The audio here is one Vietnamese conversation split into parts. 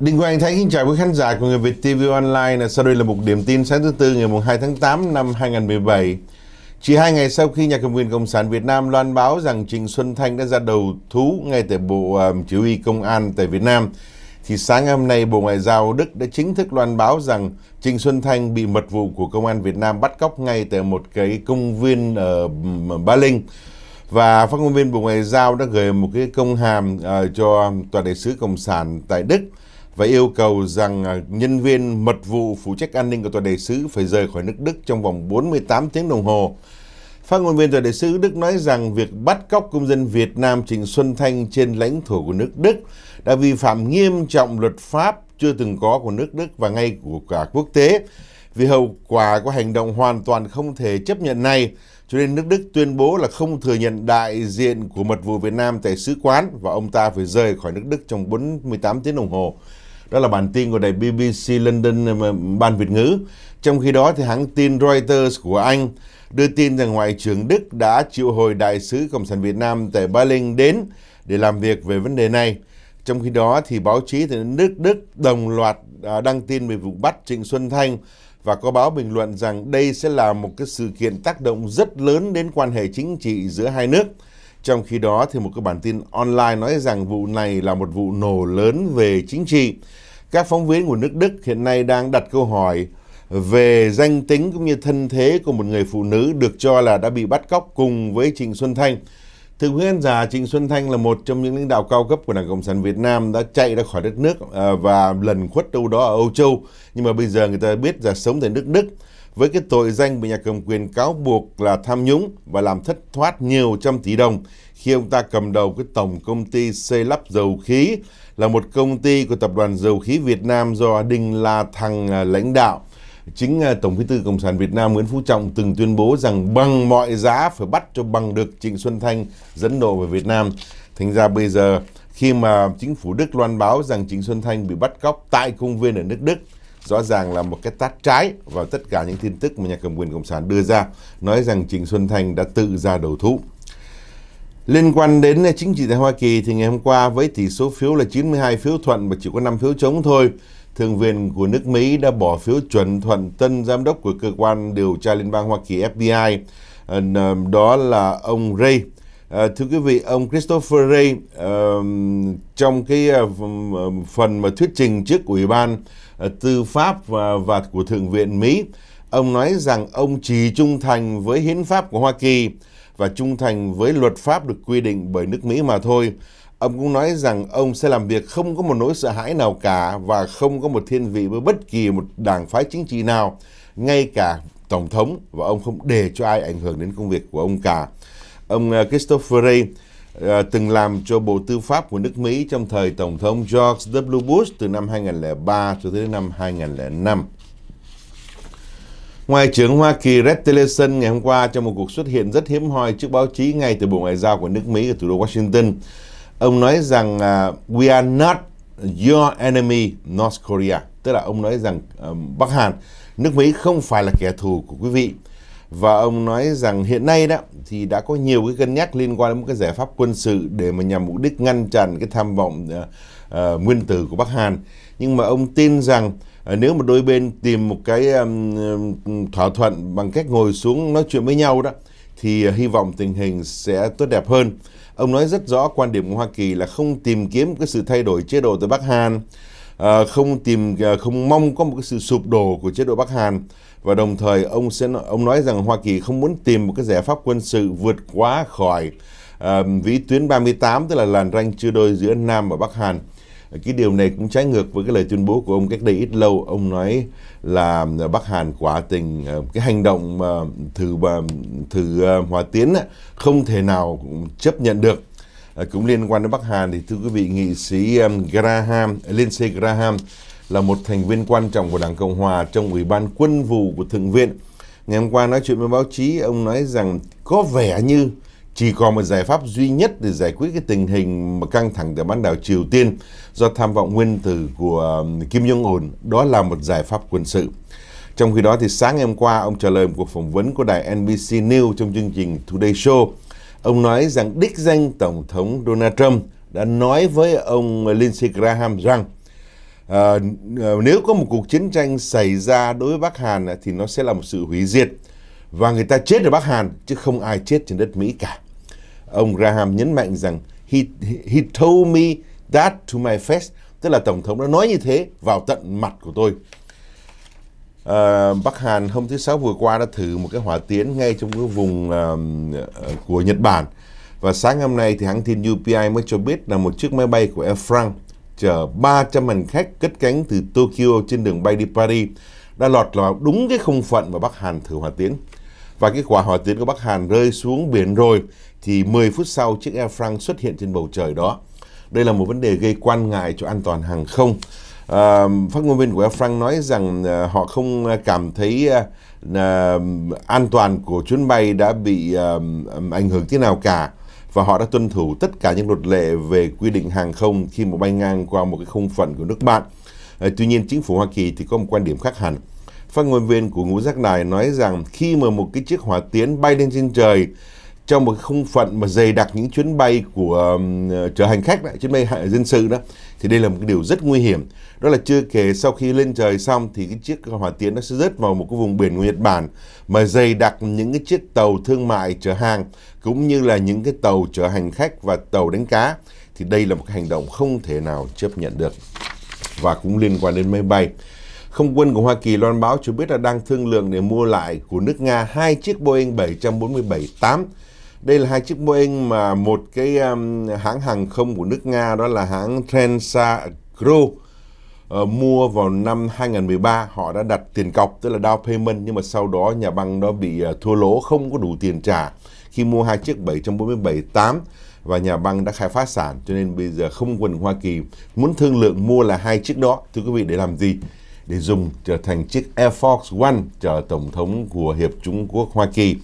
Đinh Quang Thái kính chào quý khán giả của Người Việt TV Online. Này. Sau đây là một điểm tin sáng thứ Tư ngày 2 tháng 8 năm 2017. Chỉ hai ngày sau khi nhà cầm quyền Cộng sản Việt Nam loan báo rằng Trịnh Xuân Thanh đã ra đầu thú ngay tại Bộ um, Chỉ huy Công an tại Việt Nam, thì sáng ngày hôm nay Bộ Ngoại giao Đức đã chính thức loan báo rằng Trịnh Xuân Thanh bị mật vụ của Công an Việt Nam bắt cóc ngay tại một cái công viên ở ừ, Ba Linh và phát ngôn viên Bộ Ngoại giao đã gửi một cái công hàm uh, cho tòa đại sứ Cộng sản tại Đức và yêu cầu rằng à, nhân viên mật vụ phụ trách an ninh của tòa đại sứ phải rời khỏi nước Đức trong vòng 48 tiếng đồng hồ. Phát ngôn viên tòa đại sứ Đức nói rằng việc bắt cóc công dân Việt Nam Trịnh Xuân Thanh trên lãnh thổ của nước Đức đã vi phạm nghiêm trọng luật pháp chưa từng có của nước Đức và ngay của cả quốc tế. Vì hậu quả của hành động hoàn toàn không thể chấp nhận này, cho nên nước Đức tuyên bố là không thừa nhận đại diện của mật vụ Việt Nam tại sứ quán và ông ta phải rời khỏi nước Đức trong 48 tiếng đồng hồ. Đó là bản tin của đài BBC London ờ, ban Việt ngữ. Trong khi đó thì hãng tin Reuters của Anh đưa tin rằng Ngoại trưởng Đức đã triệu hồi Đại sứ Cộng sản Việt Nam tại Berlin đến để làm việc về vấn đề này. Trong khi đó thì báo chí thì nước Đức đồng loạt à, đăng tin về vụ bắt Trịnh Xuân Thanh và có báo bình luận rằng đây sẽ là một cái sự kiện tác động rất lớn đến quan hệ chính trị giữa hai nước. Trong khi đó, thì một cái bản tin online nói rằng vụ này là một vụ nổ lớn về chính trị. Các phóng viên của nước Đức hiện nay đang đặt câu hỏi về danh tính cũng như thân thế của một người phụ nữ được cho là đã bị bắt cóc cùng với Trịnh Xuân Thanh. Thưa quý khán giả, Trịnh Xuân Thanh là một trong những lãnh đạo cao cấp của Đảng Cộng sản Việt Nam đã chạy ra khỏi đất nước à, và lần khuất đâu đó ở Âu Châu. Nhưng mà bây giờ người ta biết là sống tại nước Đức với cái tội danh bị nhà cầm quyền cáo buộc là tham nhũng và làm thất thoát nhiều trăm tỷ đồng khi ông ta cầm đầu cái tổng công ty xây lắp dầu khí là một công ty của tập đoàn dầu khí Việt Nam do Đinh La Thăng à, lãnh đạo. Chính à, Tổng bí thư Cộng sản Việt Nam Nguyễn Phú Trọng từng tuyên bố rằng bằng mọi giá phải bắt cho bằng được Trịnh Xuân Thanh dẫn độ về Việt Nam. Thành ra bây giờ khi mà chính phủ Đức loan báo rằng Trịnh Xuân Thanh bị bắt cóc tại công viên ở nước Đức rõ ràng là một cái tát trái vào tất cả những tin tức mà nhà cầm quyền Cộng sản đưa ra, nói rằng Trịnh Xuân Thanh đã tự ra đầu thú. Liên quan đến chính trị tại Hoa Kỳ thì ngày hôm qua với tỷ số phiếu là 92 phiếu thuận và chỉ có 5 phiếu chống thôi, Thượng viện của nước Mỹ đã bỏ phiếu chuẩn thuận tân giám đốc của cơ quan điều tra liên bang Hoa Kỳ FBI, ờ, đó là ông Ray Ờ, thưa quý vị, ông Christopher Ray trong cái ờ, phần mà thuyết trình trước Ủy ban ờ, Tư pháp và, và của Thượng viện Mỹ, ông nói rằng ông chỉ trung thành với hiến pháp của Hoa Kỳ và trung thành với luật pháp được quy định bởi nước Mỹ mà thôi. Ông cũng nói rằng ông sẽ làm việc không có một nỗi sợ hãi nào cả và không có một thiên vị với bất kỳ một đảng phái chính trị nào, ngay cả Tổng thống và ông không để cho ai ảnh hưởng đến công việc của ông cả ông à, Christopher Ray à, từng làm cho Bộ Tư pháp của nước Mỹ trong thời Tổng thống George W. Bush từ năm 2003 cho tới năm 2005. Ngoại trưởng Hoa Kỳ Rex Tillerson ngày hôm qua trong một cuộc xuất hiện rất hiếm hoi trước báo chí ngay từ Bộ Ngoại giao của nước Mỹ ở thủ đô Washington, ông nói rằng uh, we are not your enemy North Korea, tức là ông nói rằng uh, Bắc Hàn, nước Mỹ không phải là kẻ thù của quý vị và ông nói rằng hiện nay đó thì đã có nhiều cái cân nhắc liên quan đến một cái giải pháp quân sự để mà nhằm mục đích ngăn chặn cái tham vọng uh, nguyên tử của Bắc Hàn nhưng mà ông tin rằng uh, nếu mà đôi bên tìm một cái um, thỏa thuận bằng cách ngồi xuống nói chuyện với nhau đó thì uh, hy vọng tình hình sẽ tốt đẹp hơn ông nói rất rõ quan điểm của Hoa Kỳ là không tìm kiếm cái sự thay đổi chế độ từ Bắc Hàn Ờ, không tìm ờ, không mong có một cái sự sụp đổ của chế độ Bắc Hàn và đồng thời ông sẽ ông nói rằng Hoa Kỳ không muốn tìm một cái giải pháp quân sự vượt quá khỏi à, vĩ tuyến 38 tức là làn ranh chưa đôi giữa Nam và Bắc Hàn cái điều này cũng trái ngược với cái lời tuyên bố của ông cách đây ít lâu ông nói là Bắc Hàn quả tình cái hành động mà thử thử hòa tiến không thể nào chấp nhận được Ờ, cũng liên quan đến Bắc Hàn thì thưa quý vị, nghị sĩ um, Graham, Lindsey Graham là một thành viên quan trọng của Đảng Cộng Hòa trong Ủy ban Quân vụ của Thượng viện. Ngày hôm qua nói chuyện với báo chí, ông nói rằng có vẻ như chỉ còn một giải pháp duy nhất để giải quyết cái tình hình mà căng thẳng tại bán đảo Triều Tiên do tham vọng nguyên tử của um, Kim Jong-un, đó là một giải pháp quân sự. Trong khi đó thì sáng ngày hôm qua, ông trả lời một cuộc phỏng vấn của đài NBC News trong chương trình Today Show Ông nói rằng đích danh Tổng thống Donald Trump đã nói với ông Lindsey Graham rằng à, nếu có một cuộc chiến tranh xảy ra đối với Bắc Hàn thì nó sẽ là một sự hủy diệt và người ta chết ở Bắc Hàn chứ không ai chết trên đất Mỹ cả. Ông Graham nhấn mạnh rằng he, he told me that to my face tức là tổng thống đã nói như thế vào tận mặt của tôi Ờ, Bắc Hàn hôm thứ Sáu vừa qua đã thử một cái hỏa tiến ngay trong cái vùng uh, của Nhật Bản. Và sáng hôm nay thì hãng tin UPI mới cho biết là một chiếc máy bay của Air France chở 300 hành khách cất cánh từ Tokyo trên đường bay đi Paris đã lọt vào đúng cái không phận mà Bắc Hàn thử hỏa tiến. Và cái quả hỏa tiến của Bắc Hàn rơi xuống biển rồi thì 10 phút sau chiếc Air France xuất hiện trên bầu trời đó. Đây là một vấn đề gây quan ngại cho an toàn hàng không phát ngôn viên của Air France nói rằng uh, họ không cảm thấy uh, uh, an toàn của chuyến bay đã bị uh, ảnh hưởng thế nào cả và họ đã tuân thủ tất cả những luật lệ về quy định hàng không khi mà bay ngang qua một cái không phận của nước bạn. Uh, tuy nhiên chính phủ Hoa Kỳ thì có một quan điểm khác hẳn. Phát ngôn viên của ngũ giác đài nói rằng khi mà một cái chiếc hỏa tiến bay lên trên trời trong một không phận mà dày đặc những chuyến bay của chở hành khách lại chuyến bay dân sự đó thì đây là một cái điều rất nguy hiểm đó là chưa kể sau khi lên trời xong thì cái chiếc hỏa tiễn nó sẽ rớt vào một cái vùng biển của Nhật Bản mà dày đặc những cái chiếc tàu thương mại chở hàng cũng như là những cái tàu chở hành khách và tàu đánh cá thì đây là một cái hành động không thể nào chấp nhận được và cũng liên quan đến máy bay. Không quân của Hoa Kỳ loan báo cho biết là đang thương lượng để mua lại của nước Nga hai chiếc Boeing 747-8 đây là hai chiếc Boeing mà một cái um, hãng hàng không của nước Nga đó là hãng Trensa Group uh, ờ, mua vào năm 2013 họ đã đặt tiền cọc tức là down payment nhưng mà sau đó nhà băng đó bị uh, thua lỗ không có đủ tiền trả khi mua hai chiếc 747-8 và nhà băng đã khai phá sản cho nên bây giờ không quân Hoa Kỳ muốn thương lượng mua là hai chiếc đó thưa quý vị để làm gì để dùng trở thành chiếc Air Force One chở tổng thống của hiệp Trung Quốc Hoa Kỳ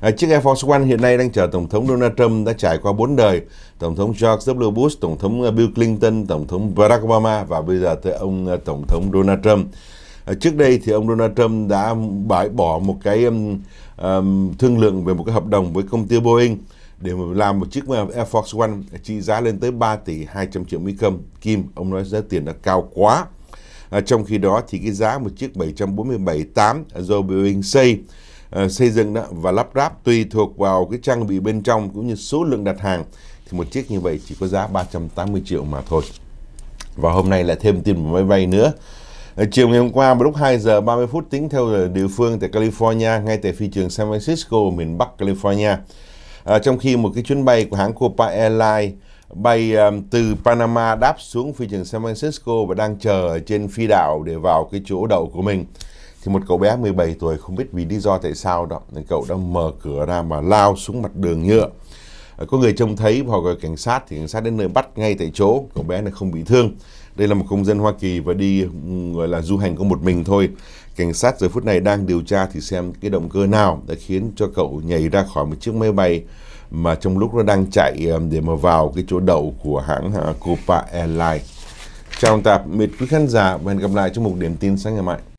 À, chiếc Air Force One hiện nay đang chờ Tổng thống Donald Trump đã trải qua 4 đời. Tổng thống George W. Bush, Tổng thống à, Bill Clinton, Tổng thống Barack Obama và bây giờ tới ông à, Tổng thống Donald Trump. trước đây thì ông Donald Trump đã bãi bỏ một cái um, thương lượng về một cái hợp đồng với công ty Boeing để làm một chiếc Air Force One trị giá lên tới 3 tỷ 200 triệu Mỹ Kim. Kim, ông nói giá tiền đã cao quá. À, trong khi đó thì cái giá một chiếc 747-8 do Boeing xây Ờ, xây dựng đó và lắp ráp tùy thuộc vào cái trang bị bên trong cũng như số lượng đặt hàng thì một chiếc như vậy chỉ có giá 380 triệu mà thôi. Và hôm nay lại thêm tin một máy bay nữa. Ờ, chiều ngày hôm qua vào lúc 2 giờ 30 phút tính theo giờ địa phương tại California ngay tại phi trường San Francisco miền Bắc California. À, trong khi một cái chuyến bay của hãng Copa Airlines bay um, từ Panama đáp xuống phi trường San Francisco và đang chờ trên phi đảo để vào cái chỗ đậu của mình thì một cậu bé 17 tuổi không biết vì lý do tại sao đó cậu đã mở cửa ra mà lao xuống mặt đường nhựa à, có người trông thấy và gọi cảnh sát thì cảnh sát đến nơi bắt ngay tại chỗ cậu bé này không bị thương đây là một công dân Hoa Kỳ và đi gọi là du hành có một mình thôi cảnh sát giờ phút này đang điều tra thì xem cái động cơ nào đã khiến cho cậu nhảy ra khỏi một chiếc máy bay mà trong lúc nó đang chạy để mà vào cái chỗ đậu của hãng à, Copa Airlines. Chào tạm biệt quý khán giả và hẹn gặp lại trong một điểm tin sáng ngày mai.